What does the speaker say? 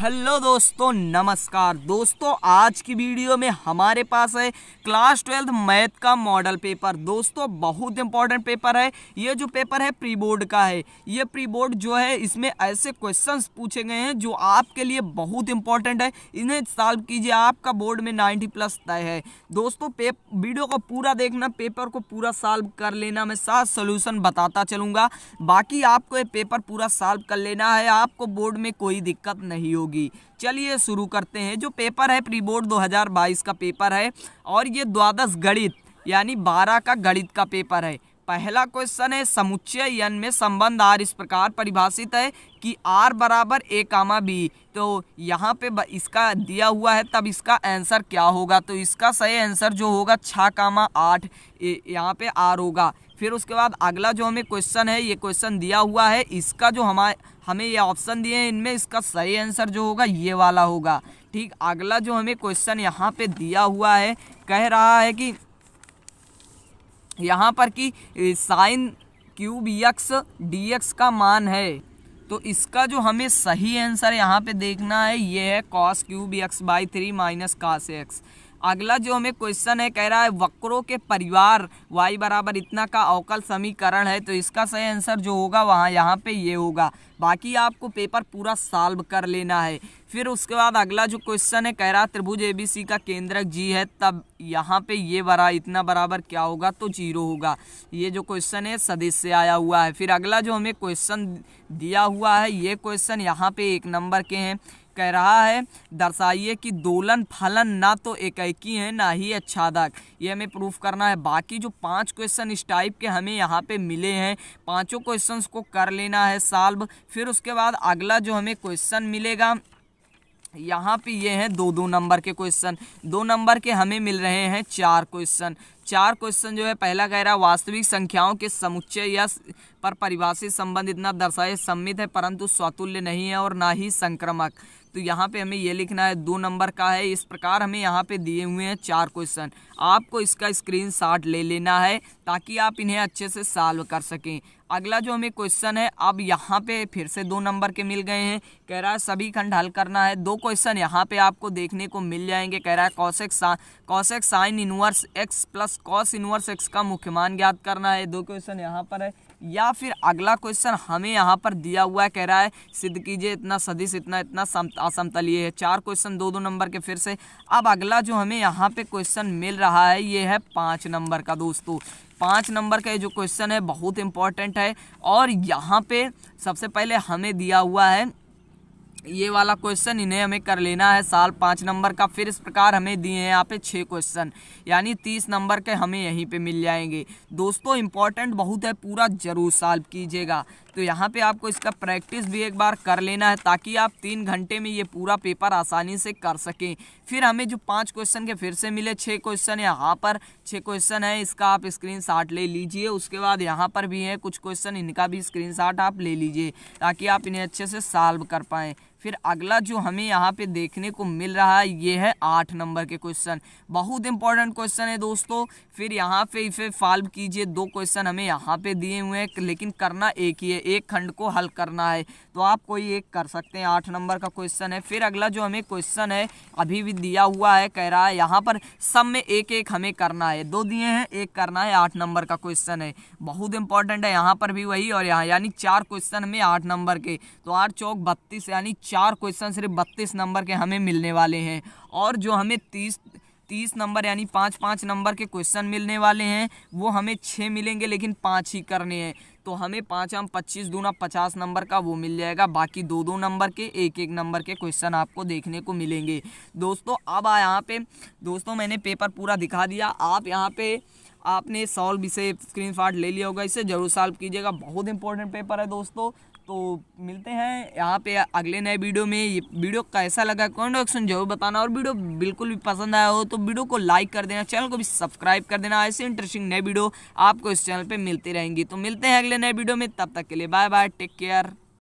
hello दोस्तों नमस्कार दोस्तों आज की वीडियो में हमारे पास है क्लास ट्वेल्थ मैथ का मॉडल पेपर दोस्तों बहुत इंपॉर्टेंट पेपर है ये जो पेपर है प्री बोर्ड का है ये प्री बोर्ड जो है इसमें ऐसे क्वेश्चंस पूछे गए हैं जो आपके लिए बहुत इंपॉर्टेंट है इन्हें सॉल्व कीजिए आपका बोर्ड में नाइन्टी प्लस तय है दोस्तों पेप वीडियो को पूरा देखना पेपर को पूरा सॉल्व कर लेना मैं सारा सोल्यूशन बताता चलूँगा बाकी आपको ये पेपर पूरा सॉल्व कर लेना है आपको बोर्ड में कोई दिक्कत नहीं हो होगी चलिए शुरू करते हैं जो पेपर है प्री बोर्ड 2022 का पेपर है और ये द्वादश गणित यानी बारह का गणित का पेपर है पहला क्वेश्चन है समुच्चय यन में संबंध आर इस प्रकार परिभाषित है कि आर बराबर ए कामा बी तो यहाँ पे इसका दिया हुआ है तब इसका आंसर क्या होगा तो इसका सही आंसर जो होगा छः कामा आठ यहाँ पे आर होगा फिर उसके बाद अगला जो हमें क्वेश्चन है ये क्वेश्चन दिया हुआ है इसका जो हमारे हमें ये ऑप्शन दिए हैं इनमें इसका सही आंसर जो होगा ये वाला होगा ठीक अगला जो हमें क्वेश्चन यहाँ पे दिया हुआ है कह रहा है कि यहाँ पर कि sine cube x d x का मान है तो इसका जो हमें सही आंसर यहाँ पे देखना है ये है cos cube x by three minus cos x अगला जो हमें क्वेश्चन है कह रहा है वक्रों के परिवार वाई बराबर इतना का अवकल समीकरण है तो इसका सही आंसर जो होगा वहाँ यहाँ पे ये होगा बाकी आपको पेपर पूरा सॉल्व कर लेना है फिर उसके बाद अगला जो क्वेश्चन है कह रहा त्रिभुज एबीसी का केंद्रक जी है तब यहाँ पे ये बरा इतना बराबर क्या होगा तो जीरो होगा ये जो क्वेश्चन है सदिश से आया हुआ है फिर अगला जो हमें क्वेश्चन दिया हुआ है ये क्वेश्चन यहाँ पे एक नंबर के हैं कह रहा है दर्शाइए कि दोलन फलन ना तो एकैकी है ना ही अच्छादक ये हमें प्रूफ करना है बाकी जो पांच क्वेश्चन इस टाइप के हमें यहाँ पे मिले हैं पांचों क्वेश्चंस को कर लेना है सॉल्व फिर उसके बाद अगला जो हमें क्वेश्चन मिलेगा यहाँ पे ये हैं दो दो नंबर के क्वेश्चन दो नंबर के हमें मिल रहे हैं चार क्वेश्चन चार क्वेश्चन जो है पहला कह रहा है वास्तविक संख्याओं के समुच्चय या पर परिभाषित संबंध इतना दर्शाए सम्मित है परंतु स्वतुल्य नहीं है और ना ही संक्रमक तो यहाँ पे हमें ये लिखना है दो नंबर का है इस प्रकार हमें यहाँ पे दिए हुए हैं चार क्वेश्चन आपको इसका स्क्रीन ले लेना है ताकि आप इन्हें अच्छे से सॉल्व कर सकें अगला जो हमें क्वेश्चन है अब यहाँ पे फिर से दो नंबर के मिल गए हैं कह रहा है सभी खंड हल करना है दो क्वेश्चन यहाँ पे आपको देखने को मिल जाएंगे कह रहा है कौशिक सा कौशिक sine inverse x plus cos inverse x का मुख्यमान ज्ञात करना है दो क्वेश्चन यहाँ पर है या फिर अगला क्वेश्चन हमें यहाँ पर दिया हुआ है कह रहा है सिद्ध कीजिए इतना सदिश इतना इतना असमतलीय है चार क्वेश्चन दो दो नंबर के फिर से अब अगला जो हमें यहाँ पे क्वेश्चन मिल रहा है ये है पाँच नंबर का दोस्तों पाँच नंबर का ये जो क्वेश्चन है बहुत इंपॉर्टेंट है और यहाँ पे सबसे पहले हमें दिया हुआ है ये वाला क्वेश्चन इन्हें हमें कर लेना है साल पाँच नंबर का फिर इस प्रकार हमें दिए हैं यहाँ पे छः क्वेश्चन यानी तीस नंबर के हमें यहीं पे मिल जाएंगे दोस्तों इंपॉर्टेंट बहुत है पूरा ज़रूर सॉल्व कीजिएगा तो यहाँ पे आपको इसका प्रैक्टिस भी एक बार कर लेना है ताकि आप तीन घंटे में ये पूरा पेपर आसानी से कर सकें फिर हमें जो पाँच क्वेश्चन के फिर से मिले छः क्वेश्चन यहाँ पर छः क्वेश्चन है इसका आप स्क्रीन ले लीजिए उसके बाद यहाँ पर भी है कुछ क्वेश्चन इनका भी स्क्रीन आप ले लीजिए ताकि आप इन्हें अच्छे से सॉल्व कर पाएँ फिर अगला जो हमें यहाँ पे देखने को मिल रहा है ये है आठ नंबर के क्वेश्चन बहुत इंपॉर्टेंट क्वेश्चन है दोस्तों फिर यहाँ पे इसे फॉल्व कीजिए दो क्वेश्चन हमें यहाँ पे दिए हुए हैं लेकिन करना एक ही है एक खंड को हल करना है तो आप कोई एक कर सकते हैं आठ नंबर का क्वेश्चन है फिर अगला जो हमें क्वेश्चन है अभी भी दिया हुआ है कह रहा है यहाँ पर सब में एक एक हमें करना है दो दिए हैं एक करना है आठ नंबर का क्वेश्चन है बहुत इंपॉर्टेंट है यहाँ पर भी वही और यहाँ यानी चार क्वेश्चन हमें आठ नंबर के तो आठ चौक बत्तीस यानी चार क्वेश्चन सिर्फ बत्तीस नंबर के हमें मिलने वाले हैं और जो हमें तीस तीस नंबर यानी पाँच पाँच नंबर के क्वेश्चन मिलने वाले हैं वो हमें छः मिलेंगे लेकिन पाँच ही करने हैं तो हमें पाँच हम पच्चीस दूना पचास नंबर का वो मिल जाएगा बाकी दो दो नंबर के एक एक नंबर के क्वेश्चन आपको देखने को मिलेंगे दोस्तों अब यहाँ पे दोस्तों मैंने पेपर पूरा दिखा दिया आप यहाँ पे आपने सॉल्व से स्क्रीन ले लिया होगा इसे ज़रूर सॉल्व कीजिएगा बहुत इंपॉर्टेंट पेपर है दोस्तों तो मिलते हैं यहाँ पे अगले नए वीडियो में ये वीडियो कैसा लगा कमेंट ऑक्शन जरूर बताना और वीडियो बिल्कुल भी पसंद आया हो तो वीडियो को लाइक कर देना चैनल को भी सब्सक्राइब कर देना ऐसे इंटरेस्टिंग नए वीडियो आपको इस चैनल पे मिलती रहेंगी तो मिलते हैं अगले नए वीडियो में तब तक के लिए बाय बाय टेक केयर